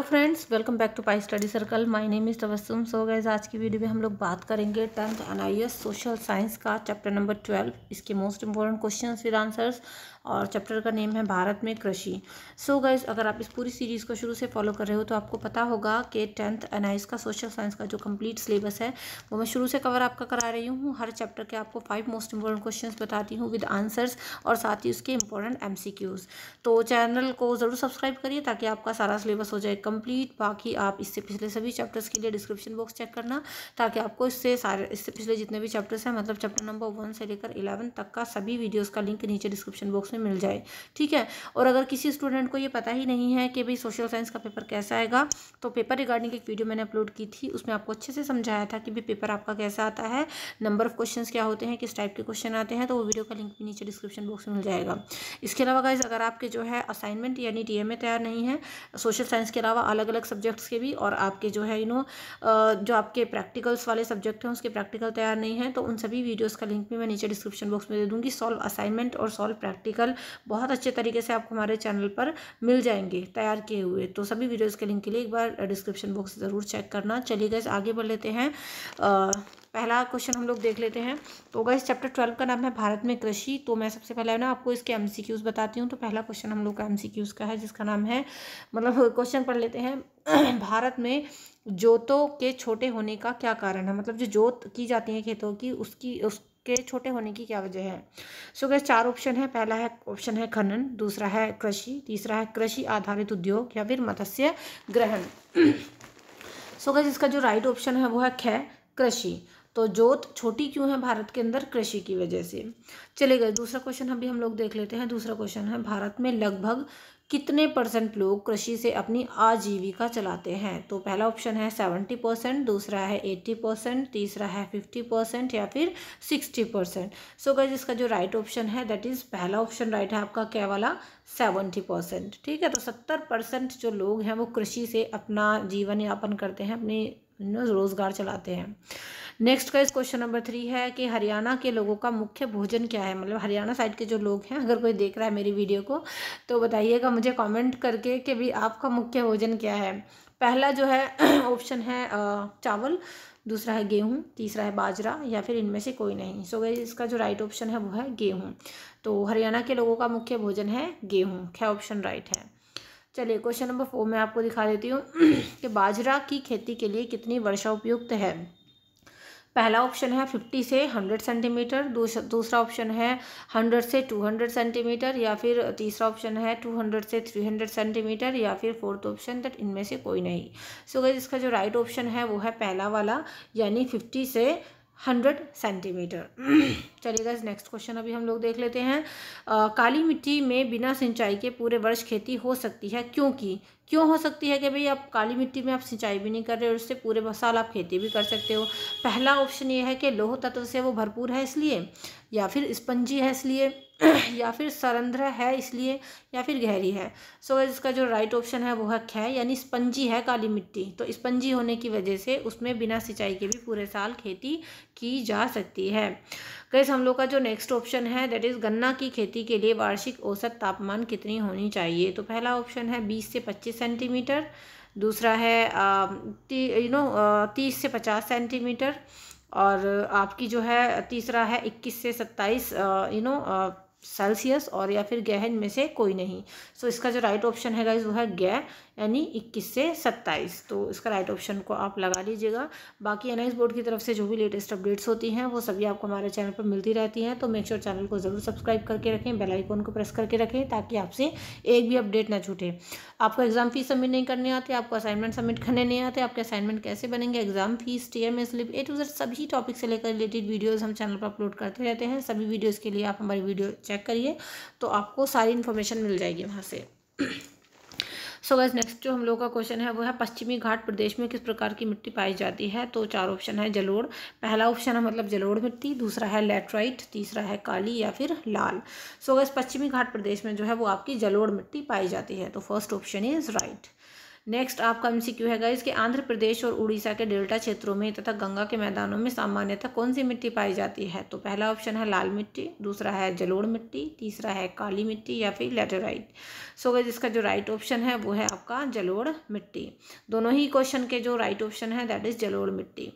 तो friends welcome back to pi study circle my name is Tabassum so guys आज की video में हम लोग बात करेंगे tenth N I social science का चैप्टर नंबर ट्वेल्व इसके most important question with answers और चैप्टर का नेम है भारत में कृषि सो गाइज अगर आप इस पूरी सीरीज़ को शुरू से फॉलो कर रहे हो तो आपको पता होगा कि टेंथ एनाइस का सोशल साइंस का जो कंप्लीट सिलेबस है वो मैं शुरू से कवर आपका करा रही हूँ हर चैप्टर के आपको फाइव मोस्ट इंपॉर्टेंट क्वेश्चन बताती हूँ विद आंसर्स और साथ ही उसके इंपॉर्टेंट एम तो चैनल को ज़रूर सब्सक्राइब करिए ताकि आपका सारा सिलेबस हो जाए कंप्लीट बाकी आप इससे पिछले सभी चैप्टर्स के लिए डिस्क्रिप्शन बॉक्स चेक करना ताकि आपको इससे सारे इससे पिछले जितने भी चैप्टर्स हैं मतलब चैप्टर नंबर वन से लेकर इलेवन तक का सभी वीडियोज़ का लिंक नीचे डिस्क्रिप्शन बॉक्स उसमें मिल जाए ठीक है और अगर किसी स्टूडेंट को ये पता ही नहीं है कि भाई सोशल साइंस का पेपर कैसा आएगा तो पेपर रिगार्डिंग एक वीडियो मैंने अपलोड की थी उसमें आपको अच्छे से समझाया था कि भाई पेपर आपका कैसा आता है नंबर ऑफ क्वेश्चन क्या होते हैं किस टाइप के क्वेश्चन आते हैं तो वो वीडियो का लिंक भी नीचे डिस्क्रिप्शन बॉक्स में मिल जाएगा इसके अलावा गाइज अगर आपके जो है असाइनमेंट यानी टी तैयार नहीं है सोशल साइंस के अलावा अलग अलग सब्जेक्ट्स के भी और आपके जो है यू नो जो आपके प्रैक्टिकल्स वाले सब्जेक्ट हैं उसके प्रैक्टिकल तैयार नहीं है तो उन सभी वीडियोज़ का लिंक भी मैं नीचे डिस्क्रिप्शन बॉक्स में दे दूँगी सॉल्व असाइनमेंट और सॉल्व प्रैक्टिकल आर्टिकल बहुत अच्छे तरीके से आपको हमारे चैनल पर मिल जाएंगे तैयार किए हुए तो सभी वीडियोज़ के लिंक के लिए एक बार डिस्क्रिप्शन बॉक्स ज़रूर चेक करना चलिए गैस आगे बढ़ लेते हैं आ, पहला क्वेश्चन हम लोग देख लेते हैं तो होगा इस चैप्टर ट्वेल्व का नाम है भारत में कृषि तो मैं सबसे पहले ना आपको इसके एम बताती हूँ तो पहला क्वेश्चन हम लोग का एम का है जिसका नाम है मतलब क्वेश्चन पढ़ लेते हैं भारत में जोतों के छोटे होने का क्या कारण है मतलब जो जोत की जाती है खेतों की उसकी उस के छोटे होने की क्या वजह है सो so, गैस चार ऑप्शन है पहला है ऑप्शन है खनन दूसरा है कृषि तीसरा है कृषि आधारित उद्योग या फिर मत्स्य ग्रहण सो so, गैस इसका जो राइट ऑप्शन है वो है खे कृषि तो जोत छोटी क्यों है भारत के अंदर कृषि की वजह से चले गए दूसरा क्वेश्चन अभी हम लोग देख लेते हैं दूसरा क्वेश्चन है भारत में लगभग कितने परसेंट लोग कृषि से अपनी आजीविका चलाते हैं तो पहला ऑप्शन है सेवेंटी परसेंट दूसरा है एट्टी परसेंट तीसरा है फिफ्टी परसेंट या फिर सिक्सटी परसेंट सो गज इसका जो राइट ऑप्शन है दैट इज़ पहला ऑप्शन राइट है आपका क्या वाला सेवेंटी परसेंट ठीक है तो सत्तर परसेंट जो लोग हैं वो कृषि से अपना जीवन यापन करते हैं अपनी रोज़गार चलाते हैं नेक्स्ट का इस क्वेश्चन नंबर थ्री है कि हरियाणा के लोगों का मुख्य भोजन क्या है मतलब हरियाणा साइड के जो लोग हैं अगर कोई देख रहा है मेरी वीडियो को तो बताइएगा मुझे कमेंट करके कि भी आपका मुख्य भोजन क्या है पहला जो है ऑप्शन है चावल दूसरा है गेहूँ तीसरा है बाजरा या फिर इनमें से कोई नहीं सो गई इसका जो राइट ऑप्शन है वो है गेहूँ तो हरियाणा के लोगों का मुख्य भोजन है गेहूँ क्या ऑप्शन राइट है चलिए क्वेश्चन नंबर फोर मैं आपको दिखा देती हूँ कि बाजरा की खेती के लिए कितनी वर्षा उपयुक्त है पहला ऑप्शन है फिफ्टी से हंड्रेड सेंटीमीटर दूसरा ऑप्शन है हंड्रेड से टू हंड्रेड सेंटीमीटर या फिर तीसरा ऑप्शन है टू हंड्रेड से थ्री हंड्रेड सेंटीमीटर या फिर फोर्थ ऑप्शन दट इनमें से कोई नहीं सो so, गई इसका जो राइट right ऑप्शन है वो है पहला वाला यानी फिफ्टी से हंड्रेड सेंटीमीटर चलिएगा इस नेक्स्ट क्वेश्चन अभी हम लोग देख लेते हैं आ, काली मिट्टी में बिना सिंचाई के पूरे वर्ष खेती हो सकती है क्योंकि क्यों हो सकती है कि भाई आप काली मिट्टी में आप सिंचाई भी नहीं कर रहे और उससे पूरे साल आप खेती भी कर सकते हो पहला ऑप्शन ये है कि लोह तत्व से वो भरपूर है इसलिए या फिर स्पंजी है इसलिए या फिर सरंध्र है इसलिए या फिर गहरी है सो so, इसका जो राइट ऑप्शन है वो है खै है यानी स्पंजी है काली मिट्टी तो स्पंजी होने की वजह से उसमें बिना सिंचाई के भी पूरे साल खेती की जा सकती है गैस हम लोग का जो नेक्स्ट ऑप्शन है दैट इज़ गन्ना की खेती के लिए वार्षिक औसत तापमान कितनी होनी चाहिए तो पहला ऑप्शन है बीस से पच्चीस सेंटीमीटर दूसरा है यू नो तीस से पचास सेंटीमीटर और आपकी जो है तीसरा है इक्कीस से सत्ताईस यू नो सेल्सियस और या फिर गहन में से कोई नहीं सो so, इसका जो राइट ऑप्शन है गाइज वो है गह यानी इक्कीस से सत्ताईस तो इसका राइट ऑप्शन को आप लगा लीजिएगा बाकी एन बोर्ड की तरफ से जो भी लेटेस्ट अपडेट्स होती हैं वो सभी आपको हमारे चैनल पर मिलती रहती हैं तो मेक श्योर चैनल को ज़रूर सब्सक्राइब करके रखें बेल आइकन को प्रेस करके रखें ताकि आपसे एक भी अपडेट ना छूटे आपको एग्ज़ाम फीस सबमिट नहीं करने आते आपको असाइनमेंट सबमिट करने नहीं आते आपके असाइनमेंट कैसे बनेंगे exam fees T M slip A to Z सभी टॉपिक से लेकर रिलेटेड वीडियोज़ हम चैनल पर अपलोड करते रहते हैं सभी वीडियोज़ के लिए आप हमारी वीडियो चेक करिए तो आपको सारी इन्फॉर्मेशन मिल जाएगी वहाँ से सो गैस नेक्स्ट जो हम लोग का क्वेश्चन है वो है पश्चिमी घाट प्रदेश में किस प्रकार की मिट्टी पाई जाती है तो चार ऑप्शन है जलोड़ पहला ऑप्शन है मतलब जलोड़ मिट्टी दूसरा है लेटराइट तीसरा है काली या फिर लाल सो गैस पश्चिमी घाट प्रदेश में जो है वो आपकी जलोड़ मिट्टी पाई जाती है तो first option is right next आपका एमसीक्यू है गाइस कि आंध्र प्रदेश और उड़ीसा के डेल्टा क्षेत्रों में तथा गंगा के मैदानों में सामान्यतः कौन सी मिट्टी पाई जाती है तो पहला ऑप्शन है लाल मिट्टी दूसरा है जलोड़ मिट्टी तीसरा है काली मिट्टी या फिर लेटेराइट सो गाइज इसका जो राइट ऑप्शन है वो है आपका जलोड़ मिट्टी दोनों ही क्वेश्चन के जो राइट ऑप्शन है दैट इज़ जलोड़ मिट्टी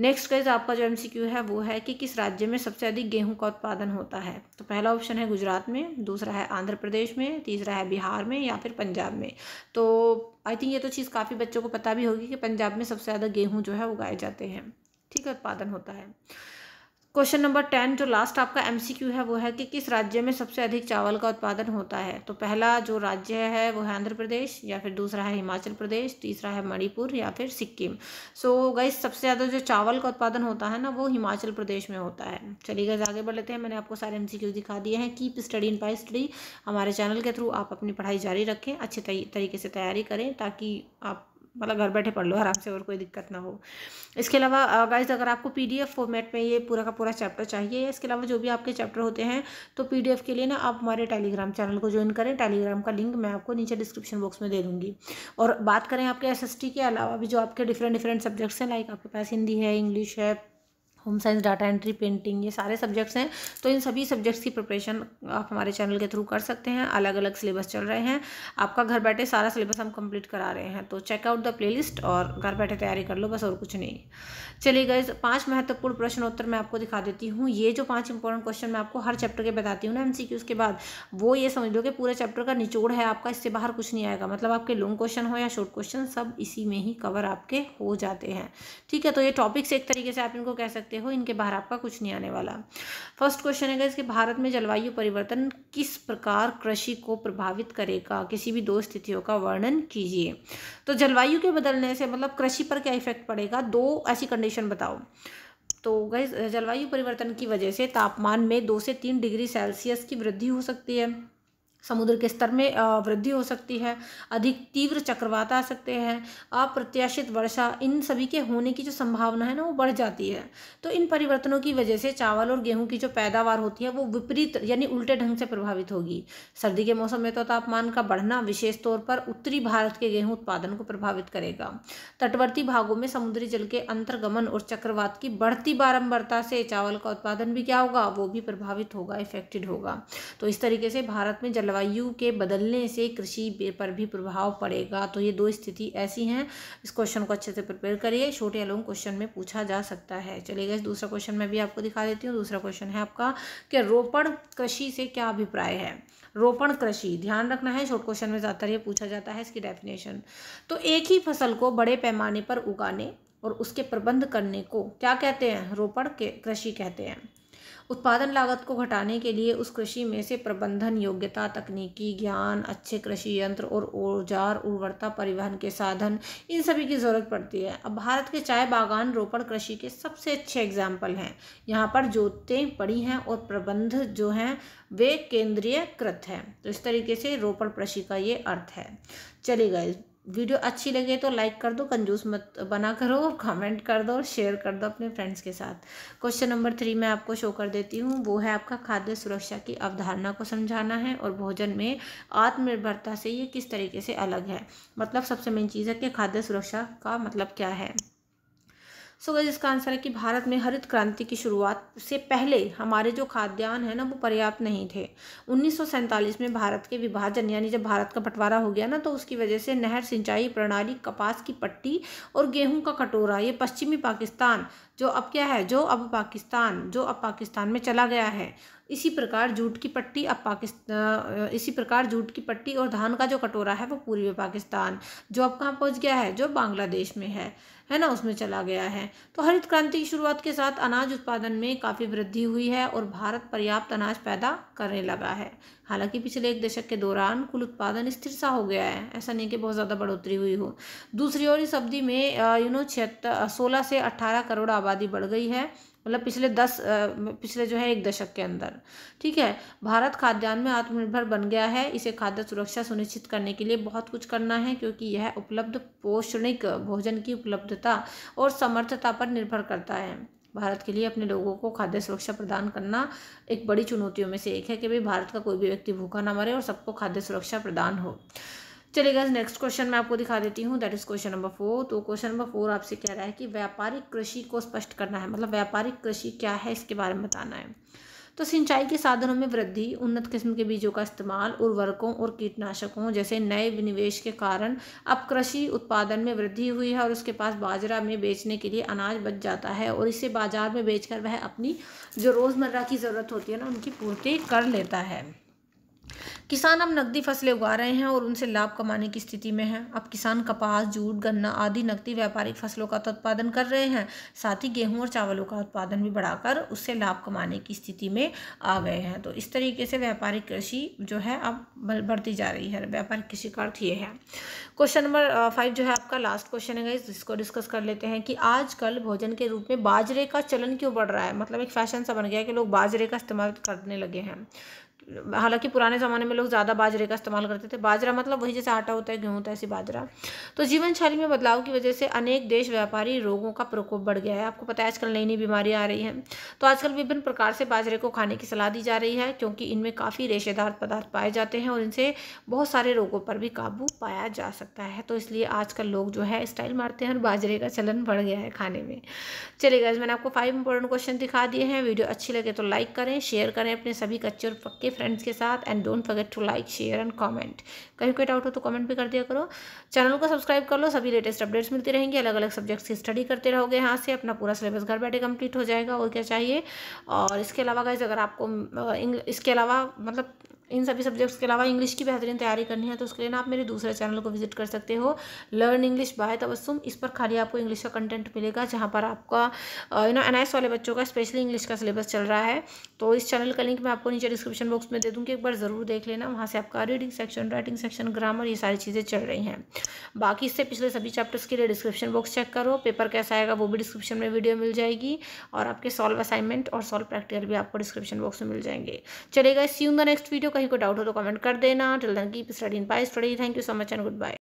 नेक्स्ट गाइज आपका जो एम है वो है कि किस राज्य में सबसे अधिक गेहूं का उत्पादन होता है तो पहला ऑप्शन है गुजरात में दूसरा है आंध्र प्रदेश में तीसरा है बिहार में या फिर पंजाब में तो आई थिंक ये तो चीज़ काफ़ी बच्चों को पता भी होगी कि पंजाब में सबसे ज़्यादा गेहूँ जो है उगाए जाते हैं ठीक है उत्पादन होता है क्वेश्चन नंबर टेन जो लास्ट आपका एमसीक्यू है वो है कि किस राज्य में सबसे अधिक चावल का उत्पादन होता है तो पहला जो राज्य है वो है आंध्र प्रदेश या फिर दूसरा है हिमाचल प्रदेश तीसरा है मणिपुर या फिर सिक्किम सो so, गई सबसे ज़्यादा जो चावल का उत्पादन होता है ना वो हिमाचल प्रदेश में होता है चलिए गए आगे बढ़ लेते हैं मैंने आपको सारे एम दिखा दिए हैं keep studying pie study हमारे चैनल के थ्रू आप अपनी पढ़ाई जारी रखें अच्छे तरीके से तैयारी करें ताकि आप मतलब घर बैठे पढ़ लो आराम से और कोई दिक्कत ना हो इसके अलावा गाइज अगर आपको पीडीएफ फॉर्मेट में ये पूरा का पूरा चैप्टर चाहिए इसके अलावा जो भी आपके चैप्टर होते हैं तो पीडीएफ के लिए ना आप हमारे टेलीग्राम चैनल को ज्वाइन करें टेलीग्राम का लिंक मैं आपको नीचे डिस्क्रिप्शन बॉक्स में दे दूँगी और बात करें आपके एस के अलावा भी जो आपके डिफरेंट डिफरेंट सब्जेक्ट्स हैं लाइक आपके पास हिंदी है इंग्लिश है home science data entry painting ये सारे सब्जेक्ट्स हैं तो इन सभी सब्जेक्ट्स की प्रिपरेशन आप हमारे चैनल के थ्रू कर सकते हैं अलग अलग सिलेबस चल रहे हैं आपका घर बैठे सारा सिलेबस हम कंप्लीट करा रहे हैं तो चेकआउट द प्लेलिस्ट और घर बैठे तैयारी कर लो बस और कुछ नहीं चलिए गए पाँच महत्वपूर्ण प्रश्नोत्तर मैं आपको दिखा देती हूँ ये जो पाँच इंपॉर्टेंट क्वेश्चन मैं आपको हर चैप्टर के बताती हूँ ना एम के बाद वो ये समझ लो कि पूरे चैप्टर का निचोड़ है आपका इससे बाहर कुछ नहीं आएगा मतलब आपके लॉन्ग क्वेश्चन हो या शॉर्ट क्वेश्चन सब इसी में ही कवर आपके हो जाते हैं ठीक है तो ये टॉपिक्स एक तरीके से आप इनको कह सकते सकते हो इनके बाहर आपका कुछ नहीं आने वाला फर्स्ट क्वेश्चन है इसके भारत में जलवायु परिवर्तन किस प्रकार कृषि को प्रभावित करेगा किसी भी दो स्थितियों का वर्णन कीजिए तो जलवायु के बदलने से मतलब कृषि पर क्या इफेक्ट पड़ेगा दो ऐसी कंडीशन बताओ तो गई जलवायु परिवर्तन की वजह से तापमान में दो से तीन डिग्री सेल्सियस की वृद्धि हो सकती है समुद्र के स्तर में वृद्धि हो सकती है अधिक तीव्र चक्रवात आ सकते हैं अप्रत्याशित वर्षा इन सभी के होने की जो संभावना है ना वो बढ़ जाती है तो इन परिवर्तनों की वजह से चावल और गेहूं की जो पैदावार होती है वो विपरीत यानी उल्टे ढंग से प्रभावित होगी सर्दी के मौसम में तो तापमान का बढ़ना विशेष तौर पर उत्तरी भारत के गेहूँ उत्पादन को प्रभावित करेगा तटवर्ती भागों में समुद्री जल के अंतर्गमन और चक्रवात की बढ़ती बारंबारता से चावल का उत्पादन भी क्या होगा वो भी प्रभावित होगा इफेक्टेड होगा तो इस तरीके से भारत में जल जलवायु के बदलने से कृषि पर भी प्रभाव पड़ेगा तो ये दो स्थिति ऐसी हैं इस क्वेश्चन को अच्छे से प्रिपेयर करिए छोटे या लॉन्ग क्वेश्चन में पूछा जा सकता है चलिएगा दूसरा क्वेश्चन मैं भी आपको दिखा देती हूँ दूसरा क्वेश्चन है आपका कि रोपण कृषि से क्या अभिप्राय है रोपण कृषि ध्यान रखना है शॉर्ट क्वेश्चन में ज़्यादातर ये पूछा जाता है इसकी डेफिनेशन तो एक ही फसल को बड़े पैमाने पर उगाने और उसके प्रबंध करने को क्या कहते हैं रोपण कृषि कहते हैं उत्पादन लागत को घटाने के लिए उस कृषि में से प्रबंधन योग्यता तकनीकी ज्ञान अच्छे कृषि यंत्र और औजार उर्वरता परिवहन के साधन इन सभी की ज़रूरत पड़ती है अब भारत के चाय बागान रोपड़ कृषि के सबसे अच्छे एग्जाम्पल हैं यहाँ पर जोतें पड़ी हैं और प्रबंध जो हैं वे केंद्रीय कृत हैं तो इस तरीके से रोपड़ कृषि का ये अर्थ है चलिए गए वीडियो अच्छी लगे तो लाइक कर दो कंजूस मत बना करो कमेंट कर दो और शेयर कर दो अपने फ्रेंड्स के साथ क्वेश्चन नंबर थ्री मैं आपको शो कर देती हूँ वो है आपका खाद्य सुरक्षा की अवधारणा को समझाना है और भोजन में आत्मनिर्भरता से ये किस तरीके से अलग है मतलब सबसे मेन चीज़ है कि खाद्य सुरक्षा का मतलब क्या है सो गज इसका आंसर है कि भारत में हरित क्रांति की शुरुआत से पहले हमारे जो खाद्यान्न है ना वो पर्याप्त नहीं थे उन्नीस में भारत के विभाजन यानी जब भारत का बंटवारा हो गया ना तो उसकी वजह से नहर सिंचाई प्रणाली कपास की पट्टी और गेहूं का कटोरा ये पश्चिमी पाकिस्तान जो अब क्या है जो अब पाकिस्तान जो अब पाकिस्तान में चला गया है इसी प्रकार जूट की पट्टी अब पाकिस्तान इसी प्रकार जूट की पट्टी और धान का जो कटोरा है वो पूर्वी पाकिस्तान जो अब कहाँ पहुँच गया है जो बांग्लादेश में है है ना उसमें चला गया है तो हरित क्रांति की शुरुआत के साथ अनाज उत्पादन में काफ़ी वृद्धि हुई है और भारत पर्याप्त अनाज पैदा करने लगा है हालांकि पिछले एक दशक के दौरान कुल उत्पादन स्थिर सा हो गया है ऐसा नहीं कि बहुत ज़्यादा बढ़ोतरी हुई हो दूसरी ओर इस अवधि में यू नो छिहत्तर सोलह से अट्ठारह करोड़ आबादी बढ़ गई है मतलब पिछले दस पिछले जो है एक दशक के अंदर ठीक है भारत खाद्यान्न में आत्मनिर्भर बन गया है इसे खाद्य सुरक्षा सुनिश्चित करने के लिए बहुत कुछ करना है क्योंकि यह उपलब्ध पौष्णिक भोजन की उपलब्धता और समर्थता पर निर्भर करता है भारत के लिए अपने लोगों को खाद्य सुरक्षा प्रदान करना एक बड़ी चुनौतियों में से एक है कि भाई भारत का कोई भी व्यक्ति भूखा ना मरे और सबको खाद्य सुरक्षा प्रदान हो चलिए नेक्स्ट क्वेश्चन मैं आपको दिखा देती हूँ that is question number four तो क्वेश्चन नंबर फोर आपसे कह रहा है कि व्यापारिक कृषि को स्पष्ट करना है मतलब व्यापारिक कृषि क्या है इसके बारे में बताना है तो सिंचाई के साधनों में वृद्धि उन्नत किस्म के बीजों का इस्तेमाल उर्वरकों और कीटनाशकों जैसे नए निवेश के कारण अब कृषि उत्पादन में वृद्धि हुई है और उसके पास बाजरा में बेचने के लिए अनाज बच जाता है और इसे बाजार में बेचकर वह अपनी जो रोज़मर्रा की ज़रूरत होती है ना उनकी पूर्ति कर लेता है किसान अब नकदी फसलें उगा रहे हैं और उनसे लाभ कमाने की स्थिति में हैं अब किसान कपास जूट गन्ना आदि नकदी व्यापारिक फसलों का तो उत्पादन कर रहे हैं साथ ही गेहूं और चावलों का उत्पादन भी बढ़ाकर उससे लाभ कमाने की स्थिति में आ गए हैं तो इस तरीके से व्यापारिक कृषि जो है अब बढ़ती जा रही है व्यापारिक कृषि का अर्थ ये है क्वेश्चन नंबर फाइव जो है आपका लास्ट क्वेश्चन है जिसको डिस्कस कर लेते हैं कि आजकल भोजन के रूप में बाजरे का चलन क्यों बढ़ रहा है मतलब एक फैशन सा बन गया कि लोग बाजरे का इस्तेमाल करने लगे हैं हालांकि पुराने ज़माने में लोग ज़्यादा बाजरे का इस्तेमाल करते थे बाजरा मतलब वही जैसे आटा होता है गेहूँ होता है ऐसी बाजरा तो जीवन शैली में बदलाव की वजह से अनेक देश व्यापारी रोगों का प्रकोप बढ़ गया है आपको पता है आजकल नई नई बीमारियाँ आ रही हैं तो आजकल विभिन्न प्रकार से बाजरे को खाने की सलाह दी जा रही है क्योंकि इनमें काफ़ी रेशेदार पदार्थ पाए जाते हैं और इनसे बहुत सारे रोगों पर भी काबू पाया जा सकता है तो इसलिए आजकल लोग जो है स्टाइल मारते हैं और बाजरे का चलन बढ़ गया है खाने में चलिए मैंने आपको फाइव इंपॉर्टेंट क्वेश्चन दिखा दिए हैं वीडियो अच्छी लगे तो लाइक करें शेयर करें अपने सभी कच्चे और पक्के फ्रेंड्स के साथ and don't forget to like share and comment कहीं कोई डाउट हो तो कमेंट भी कर दिया करो चैनल को सब्सक्राइब कर लो सभी लेटेस्ट अपडेट्स मिलती रहेंगी अलग अलग सब्जेक्ट्स की स्टडी करते रहोगे यहाँ से अपना पूरा सिलेबस घर बैठे कंप्लीट हो जाएगा और क्या चाहिए और इसके अलावा गाइज अगर आपको इसके अलावा मतलब इन सभी सब्जेक्ट्स के अलावा इंग्लिश की बेहतरीन तैयारी करनी है तो उसके लिए ना आप मेरे दूसरे चैनल को विजिट कर सकते हो लर्न इंग्लिश बाय तबस्सुम इस पर खाली आपको इंग्लिश का कंटेंट मिलेगा जहाँ पर आपका यू नो एन वाले बच्चों का स्पेशली इंग्लिश का सिलेबस चल रहा है तो इस चैनल का लिंक मैं आपको नीचे डिस्क्रिप्शन बॉक्स में दे दूँगी एक बार ज़रूर देख लेना वहाँ से आपका reading section writing section grammar ये सारी चीज़ें चल रही हैं बाकी इससे पिछले सभी चैप्टर्स के लिए डिस्क्रिप्शन बॉक्स चेक करो पेपर कैसा आएगा वो भी डिस्क्रिप्शन में वीडियो मिल जाएगी और आपके सॉल्व असाइनमेंट और सॉल्व प्रैक्टिकल भी आपको डिस्क्रिप्शन बॉक्स में मिल जाएंगे चलेगा see in the next video कहीं कोई डाउट हो तो कमेंट कर देना till then keep studying bye study thank you so much and good bye